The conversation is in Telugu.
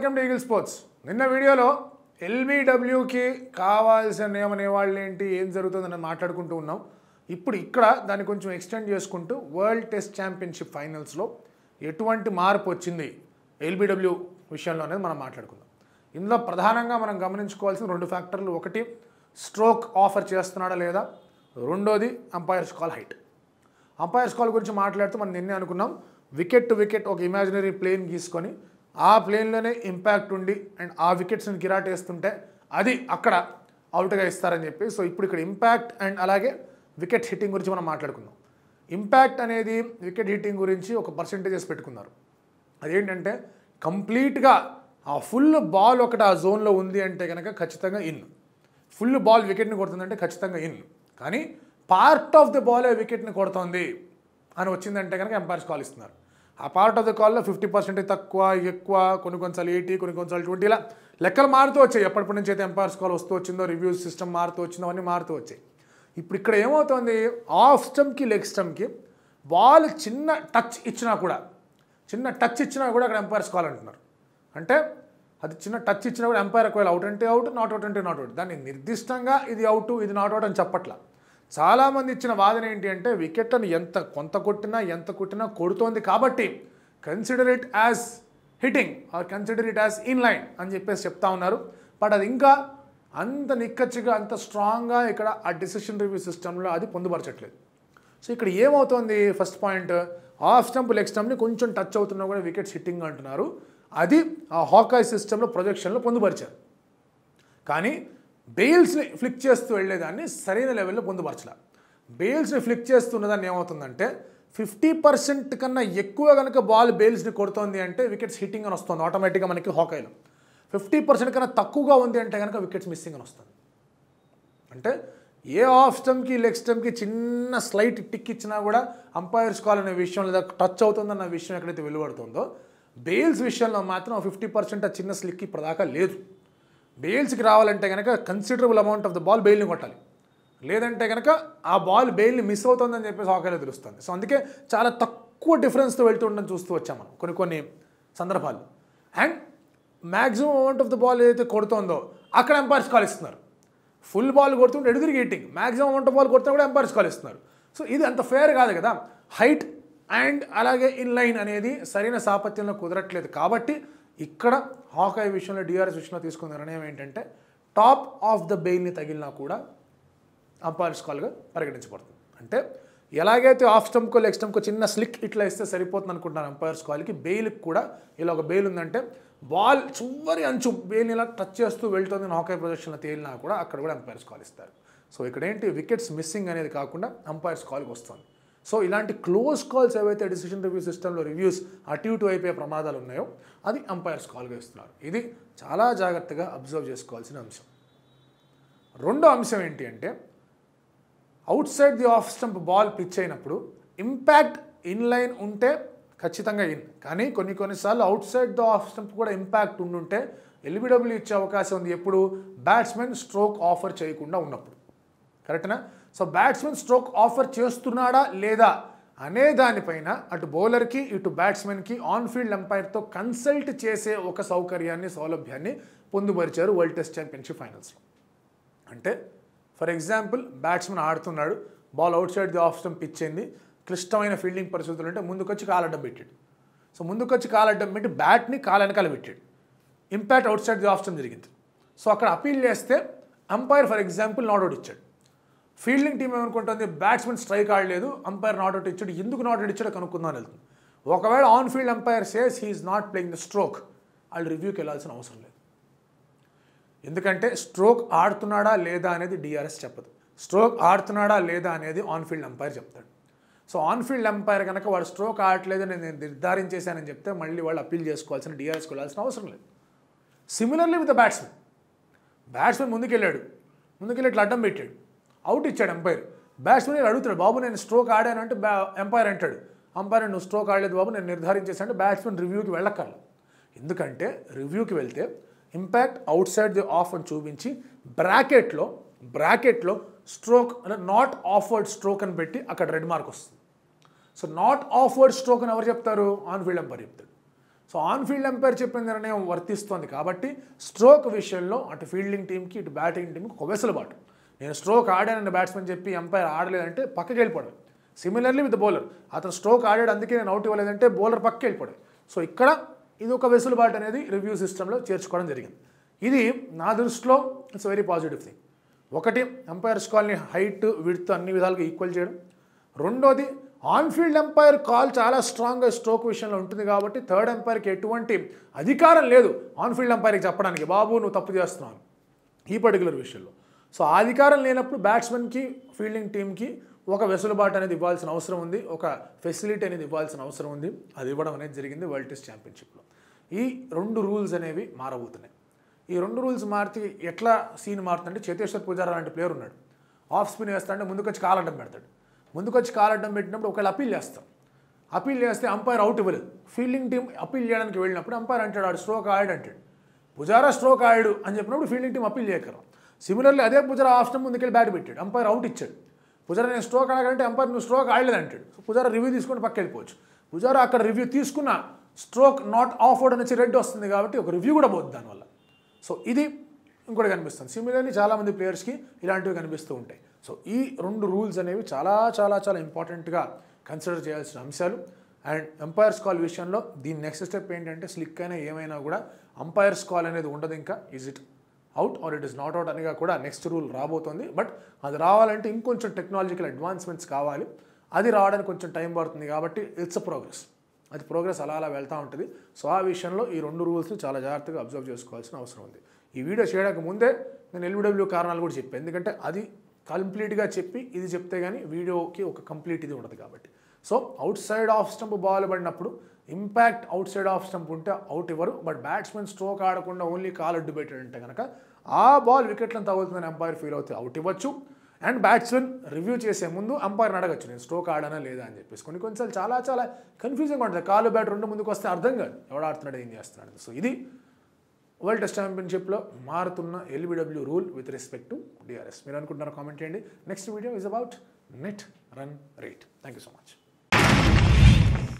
వెల్కమ్ టు ఈగిల్ స్పోర్ట్స్ నిన్న వీడియోలో ఎల్బీడబ్ల్యూకి కావాల్సిన నియమ వాళ్ళు ఏంటి ఏం జరుగుతుందని మాట్లాడుకుంటూ ఉన్నాం ఇప్పుడు ఇక్కడ దాన్ని కొంచెం ఎక్స్టెండ్ చేసుకుంటూ వరల్డ్ టెస్ట్ ఛాంపియన్షిప్ ఫైనల్స్లో ఎటువంటి మార్పు వచ్చింది ఎల్బీడబ్ల్యూ విషయంలో అనేది మనం మాట్లాడుకుందాం ఇందులో ప్రధానంగా మనం గమనించుకోవాల్సిన రెండు ఫ్యాక్టర్లు ఒకటి స్ట్రోక్ ఆఫర్ చేస్తున్నాడా లేదా రెండోది umpire's call height umpire's call గురించి మాట్లాడుతూ మనం నిన్నే అనుకున్నాం వికెట్ టు వికెట్ ఒక ఇమాజినరీ ప్లేన్ గీసుకొని ఆ ప్లేన్లోనే ఇంపాక్ట్ ఉండి అండ్ ఆ వికెట్స్ని గిరాటేస్తుంటే అది అక్కడ అవుట్గా ఇస్తారని చెప్పి సో ఇప్పుడు ఇక్కడ ఇంపాక్ట్ అండ్ అలాగే వికెట్ హిట్టింగ్ గురించి మనం మాట్లాడుకుందాం ఇంపాక్ట్ అనేది వికెట్ హిట్టింగ్ గురించి ఒక పర్సంటేజెస్ పెట్టుకున్నారు అదేంటంటే కంప్లీట్గా ఆ ఫుల్ బాల్ ఒకటి ఆ జోన్లో ఉంది అంటే కనుక ఖచ్చితంగా ఇన్ ఫుల్ బాల్ వికెట్ని కొడుతుందంటే ఖచ్చితంగా ఇన్ కానీ పార్ట్ ఆఫ్ ది బాలే వికెట్ని కొడుతుంది అని వచ్చిందంటే కనుక ఎంపైర్స్ కాల్ ఇస్తున్నారు ఆ పార్ట్ ఆఫ్ ద కాల్లో ఫిఫ్టీ పర్సెంట్ తక్కువ ఎక్కువ కొన్ని కొన్నిసార్లు ఎయిటీ కొన్ని కొన్నిసార్లు ట్వంటీ ఇలా లెక్కలు మారుతూ వచ్చాయి ఎప్పటి నుంచి అయితే ఎంపైర్స్ కాల్ వస్తూ వచ్చిందో రివ్యూస్ సిస్టమ్ మారుతూ వచ్చిందో అన్నీ మారుతూ వచ్చాయి ఇప్పుడు ఇక్కడ ఏమవుతుంది ఆఫ్ స్టమ్కి లెగ్ స్టమ్కి బాల్ చిన్న టచ్ ఇచ్చినా కూడా చిన్న టచ్ ఇచ్చినా కూడా అక్కడ ఎంపైర్స్ కాల్ అంటున్నారు అంటే అది చిన్న టచ్ ఇచ్చినా కూడా ఎంపైర్ ఒకవేళ అవుట్ అంటే అవుట్ నాట్ అవుట్ అంటే నాట్ అవుట్ దాన్ని నిర్దిష్టంగా ఇది అవుట్ ఇది నాట్ అవుట్ అని చెప్పట్లా చాలామంది ఇచ్చిన వాదన ఏంటి అంటే వికెట్లను ఎంత కొంత కొట్టినా ఎంత కొట్టినా కొడుతోంది కాబట్టి consider it as hitting or consider it as in line అని చెప్పేసి చెప్తా ఉన్నారు బట్ అది ఇంకా అంత నిక్కచ్చిగా అంత స్ట్రాంగ్గా ఇక్కడ ఆ డిసిషన్ రివ్యూ సిస్టంలో అది పొందుపరచట్లేదు సో ఇక్కడ ఏమవుతోంది first point off stump leg స్టంప్ని కొంచెం టచ్ అవుతున్నా కూడా వికెట్స్ హిట్టింగ్ అంటున్నారు అది ఆ హాకాయ్ సిస్టంలో ప్రొజెక్షన్లో పొందుపరిచారు కానీ బెయిల్స్ని ఫ్లిక్ చేస్తూ వెళ్ళేదాన్ని సరైన లెవెల్లో పొందుపరచలే బెయిల్స్ని ఫ్లిక్ చేస్తున్నదాన్ని ఏమవుతుందంటే ఫిఫ్టీ పర్సెంట్ కన్నా ఎక్కువ కనుక బాల్ బెయిల్స్ని కొడుతోంది అంటే వికెట్స్ హిట్టింగ్ అని వస్తుంది ఆటోమేటిక్గా మనకి హాకైలో ఫిఫ్టీ పర్సెంట్ కన్నా తక్కువగా ఉంది అంటే కనుక వికెట్స్ మిస్సింగ్ అని వస్తుంది అంటే ఏ ఆఫ్ స్టెమ్కి లెగ్ స్టెమ్కి చిన్న స్లైట్ టిక్ ఇచ్చినా కూడా అంపైర్స్ కాల్ అనే విషయం లేదా టచ్ అవుతుందన్న విషయం ఎక్కడైతే వెలువడుతుందో బెయిల్స్ విషయంలో మాత్రం ఫిఫ్టీ పర్సెంట్ ఆ చిన్న స్లిక్కి ప్రదాకా లేదు బెయిల్స్కి రావాలంటే కనుక considerable amount of the ball బెయిల్ని కొట్టాలి లేదంటే కనుక ఆ బాల్ బెయిల్ని మిస్ అవుతుందని చెప్పేసి ఆకలి తెలుస్తుంది సో అందుకే చాలా తక్కువ డిఫరెన్స్తో వెళ్తూ ఉండడం చూస్తూ వచ్చాం మనం కొన్ని కొన్ని సందర్భాలు and maximum amount of the ball ఏదైతే కొడుతుందో అక్కడ ఎంపైర్స్ కాల్ ఇస్తున్నారు ఫుల్ బాల్ కొడుతుంటే ఎడుదిరిగి hitting maximum amount of ball కొడుతున్నా కూడా ఎంపైర్స్ కాల్ ఇస్తున్నారు సో ఇది అంత ఫేర్ కాదు కదా హైట్ అండ్ అలాగే ఇన్ లైన్ అనేది సరైన సాపత్యంలో కుదరట్లేదు కాబట్టి ఇక్కడ హాకాయ్ విషయంలో డిఆర్ఎస్ విషయంలో తీసుకున్న నిర్ణయం ఏంటంటే టాప్ ఆఫ్ ద బెయిల్ని తగిలినా కూడా అంపైర్స్ కాల్గా పరిగణించబడుతుంది అంటే ఎలాగైతే ఆఫ్ స్టంప్కు లెగ్ స్టంప్కు చిన్న స్లిక్ ఇట్లా ఇస్తే సరిపోతుంది అనుకుంటున్నారు అంపైర్స్ కాల్కి బెయిల్కి కూడా ఇలా ఒక బెయిల్ ఉందంటే బాల్ చివరి అంచు బెయిల్ని ఇలా టచ్ చేస్తూ వెళ్తుంది హాకై ప్రొజెక్షన్లో తేలినా కూడా అక్కడ కూడా అంపైర్స్ కాల్ ఇస్తారు సో ఇక్కడ ఏంటి వికెట్స్ మిస్సింగ్ అనేది కాకుండా అంపైర్స్ కాల్కి వస్తుంది సో ఇలాంటి క్లోజ్ కాల్స్ ఏవైతే డిసిషన్ రివ్యూ సిస్టంలో రివ్యూస్ అటు ఇటు అయిపోయే ప్రమాదాలు ఉన్నాయో అది అంపైర్స్ కాల్గా ఇస్తున్నారు ఇది చాలా జాగ్రత్తగా అబ్జర్వ్ చేసుకోవాల్సిన అంశం రెండో అంశం ఏంటి అంటే outside the off stump ball pitch అయినప్పుడు ఇంపాక్ట్ ఇన్ లైన్ ఉంటే ఖచ్చితంగా ఇన్ కానీ కొన్ని కొన్నిసార్లు outside the off stump కూడా ఇంపాక్ట్ ఉండుంటే ఎల్బిడబ్ల్యూ ఇచ్చే అవకాశం ఉంది ఎప్పుడు బ్యాట్స్మెన్ స్ట్రోక్ ఆఫర్ చేయకుండా ఉన్నప్పుడు కరెక్ట్నా సో బ్యాట్స్మెన్ స్ట్రోక్ ఆఫర్ చేస్తున్నాడా లేదా అనే దానిపైన అటు బౌలర్కి ఇటు బ్యాట్స్మెన్కి ఆన్ ఫీల్డ్ ఎంపైర్తో కన్సల్ట్ చేసే ఒక సౌకర్యాన్ని సౌలభ్యాన్ని పొందుపరిచారు వరల్డ్ టెస్ట్ ఛాంపియన్షిప్ ఫైనల్స్లో అంటే ఫర్ ఎగ్జాంపుల్ బ్యాట్స్మెన్ ఆడుతున్నాడు ball outside the off pitch ఇచ్చింది క్లిష్టమైన ఫీల్డింగ్ పరిస్థితులు ఉంటే ముందుకొచ్చి కాలడ్డం పెట్టాడు సో ముందుకొచ్చి కాలడ్డం పెట్టి బ్యాట్ని కాల వెనకాల పెట్టాడు impact outside the off stump జరిగింది సో అక్కడ అపీల్ చేస్తే umpire for example not out ఇచ్చాడు ఫీల్డింగ్ టీం ఏమనుకుంటుంది బ్యాట్స్మెన్ స్ట్రైక్ ఆడలేదు అంపైర్ నాట్ ఇచ్చాడు ఎందుకు నాట్ ఇచ్చాడు కనుక్కుందాం వెళ్తుంది ఒకవేళ on field umpire says he's not playing the stroke వాళ్ళు రివ్యూకి వెళ్ళాల్సిన అవసరం లేదు ఎందుకంటే స్ట్రోక్ ఆడుతున్నాడా లేదా అనేది డిఆర్ఎస్ చెప్పదు స్ట్రోక్ ఆడుతున్నాడా లేదా అనేది ఆన్ ఫీల్డ్ అంపైర్ చెప్తాడు సో ఆన్ ఫీల్డ్ అంపైర్ కనుక వాడు స్ట్రోక్ ఆడట్లేదు నేను నిర్ధారించేశానని చెప్తే మళ్ళీ వాళ్ళు అప్పీల్ చేసుకోవాల్సిన డిఆర్ఎస్కి వెళ్ళాల్సిన అవసరం లేదు సిమిలర్లీ విత్ బ్యాట్స్మెన్ బ్యాట్స్మెన్ ముందుకెళ్ళాడు ముందుకెళ్ళి ఇట్లా అడ్డం పెట్టాడు అవుట్ ఇచ్చాడు ఎంపైర్ బ్యాట్స్మెన్ అడుగుతాడు బాబు నేను స్ట్రోక్ ఆడాను అంటే ఎంపైర్ అంటాడు అంపైర్ నువ్వు స్ట్రోక్ ఆడలేదు బాబు నేను నిర్ధారించేసాను బ్యాట్స్మెన్ రివ్యూకి వెళ్ళక్కర్ల ఎందుకంటే రివ్యూకి వెళ్తే impact outside the off అని చూపించి బ్రాకెట్లో బ్రాకెట్లో స్ట్రోక్ అంటే నాట్ ఆఫ్వర్డ్ స్ట్రోక్ అని పెట్టి అక్కడ రెడ్ మార్క్ వస్తుంది సో నాట్ ఆఫ్వర్డ్ స్ట్రోక్ అని ఎవరు చెప్తారు ఆన్ ఫీల్డ్ ఎంపైర్ చెప్తాడు సో ఆన్ ఫీల్డ్ ఎంపైర్ చెప్పిన నిర్ణయం వర్తిస్తుంది కాబట్టి స్ట్రోక్ విషయంలో అటు ఫీల్డింగ్ టీంకి ఇటు బ్యాటింగ్ టీంకి ఒక వెసులుబాటు నేను స్ట్రోక్ ఆడానని బ్యాట్స్మెన్ చెప్పి ఎంపైర్ ఆడలేదంటే పక్కకి వెళ్ళిపోవడం సిమిలర్లీ విత్ బౌలర్ అతను స్ట్రోక్ ఆడాడు అందుకే నేను అవుట్ ఇవ్వలేదంటే బౌలర్ పక్కకి వెళ్ళిపోడు సో ఇక్కడ ఇది ఒక వెసులుబాటు అనేది రివ్యూ సిస్టంలో చేర్చుకోవడం జరిగింది ఇది నా దృష్టిలో ఇట్స్ వెరీ పాజిటివ్ థింగ్ ఒకటి ఎంపైర్స్ కాల్ని హైట్ విడ్త్ అన్ని విధాలుగా ఈక్వల్ చేయడం రెండోది ఆన్ఫీల్డ్ ఎంపైర్ కాల్ చాలా స్ట్రాంగ్గా స్ట్రోక్ విషయంలో ఉంటుంది కాబట్టి థర్డ్ ఎంపైర్కి ఎటువంటి అధికారం లేదు ఆన్ఫీల్డ్ ఎంపైర్కి చెప్పడానికి బాబు నువ్వు తప్పు చేస్తున్నావు ఈ పర్టికులర్ విషయంలో సో ఆ అధికారం లేనప్పుడు బ్యాట్స్మెన్కి ఫీల్డింగ్ టీంకి ఒక వెసులుబాటు అనేది ఇవ్వాల్సిన అవసరం ఉంది ఒక ఫెసిలిటీ అనేది ఇవ్వాల్సిన అవసరం ఉంది అది ఇవ్వడం అనేది జరిగింది వరల్డ్ టెస్ట్ ఛాంపియన్షిప్లో ఈ రెండు రూల్స్ అనేవి మారబోతున్నాయి ఈ రెండు రూల్స్ మారితే ఎట్లా సీన్ మారుతుందంటే చేతేశ్వర్ పూజారా లాంటి ప్లేయర్ ఉన్నాడు ఆఫ్ స్పిన్ వేస్తాడంటే ముందుకొచ్చి కాలడ్డం పెడతాడు ముందుకొచ్చి కాలడ్డం పెట్టినప్పుడు ఒకవేళ అపీల్ చేస్తాం అపీల్ చేస్తే అంపైర్ అవుట్ ఇవ్వలేదు ఫీల్డింగ్ టీం అపీల్ చేయడానికి వెళ్ళినప్పుడు అంపైర్ అంటాడు ఆడు స్ట్రోక్ ఆడాడు అంటాడు పుజారా స్ట్రోక్ ఆడాడు అని చెప్పినప్పుడు ఫీల్డింగ్ టీం అపీల్ చేయకరం సిమిలర్లీ అదే పుజారా ఆఫ్ స్టంప్ ముందుకెళ్ళి బ్యాట్ పెట్టాడు అంపైర్ అవుట్ ఇచ్చాడు పుజారా నేను స్ట్రోక్ ఆడాలంటే అంపైర్ నువ్వు స్ట్రోక్ ఆడలేదు అంటాడు పుజారా రివ్యూ తీసుకొని పక్క వెళ్ళిపోవచ్చు పుజారా అక్కడ రివ్యూ తీసుకున్న స్ట్రోక్ నాట్ ఆఫ్ ఆఫ్వర్డ్ అనేసి రెడ్ వస్తుంది కాబట్టి ఒక రివ్యూ కూడా పోద్ది దానివల్ల సో ఇది ఇంకోటి కనిపిస్తుంది సిమిలర్లీ చాలామంది ప్లేయర్స్కి ఇలాంటివి కనిపిస్తూ ఉంటాయి సో ఈ రెండు రూల్స్ అనేవి చాలా చాలా చాలా ఇంపార్టెంట్గా కన్సిడర్ చేయాల్సిన అంశాలు అండ్ ఎంపైర్స్ కాల్ విషయంలో దీని నెక్స్ట్ స్టెప్ ఏంటంటే స్లిక్ అయినా ఏమైనా కూడా అంపైర్స్ కాల్ అనేది ఉండదు ఇంకా is it out or it is not out అనిగా కూడా నెక్స్ట్ రూల్ రాబోతుంది బట్ అది రావాలంటే ఇంకొంచెం టెక్నాలజికల్ అడ్వాన్స్మెంట్స్ కావాలి అది రావడానికి కొంచెం టైం పడుతుంది కాబట్టి ఇట్స్ అ ప్రోగ్రెస్ అది ప్రోగ్రెస్ అలా అలా వెళ్తూ ఉంటుంది సో ఆ విషయంలో ఈ రెండు రూల్స్ని చాలా జాగ్రత్తగా అబ్జర్వ్ చేసుకోవాల్సిన అవసరం ఉంది ఈ వీడియో చేయడానికి ముందే నేను ఎల్బిడబ్ల్యూ కారణాలు కూడా చెప్పాను ఎందుకంటే అది కంప్లీట్గా చెప్పి ఇది చెప్తే కానీ వీడియోకి ఒక కంప్లీట్ ఇది ఉండదు కాబట్టి so outside off stump ball పడినప్పుడు impact outside off stump ఉంటే అవుట్ ఇవ్వరు బట్ బ్యాట్స్మెన్ స్ట్రోక్ ఆడకుండా ఓన్లీ కాల్ అడ్డు పెట్టాడంటే కనుక ఆ బాల్ వికెట్లను తగులుతుందని అంపైర్ ఫీల్ అవుతే అవుట్ ఇవ్వచ్చు అండ్ బ్యాట్స్మెన్ రివ్యూ చేసే ముందు అంపైర్ని అడగచ్చు నేను స్ట్రోక్ ఆడానా లేదా అని చెప్పేసి కొన్ని కొన్నిసార్లు చాలా చాలా కన్ఫ్యూజింగ్ ఉంటుంది కాలు బ్యాట్ రెండు ముందుకు వస్తే అర్థం కాదు ఎవడు ఆడుతున్నాడు ఏం చేస్తున్నాడు సో ఇది వరల్డ్ టెస్ట్ ఛాంపియన్షిప్లో మారుతున్న LBW rule with respect to DRS మీరు అనుకుంటున్నారు కామెంట్ చేయండి next video is about net run rate thank you so much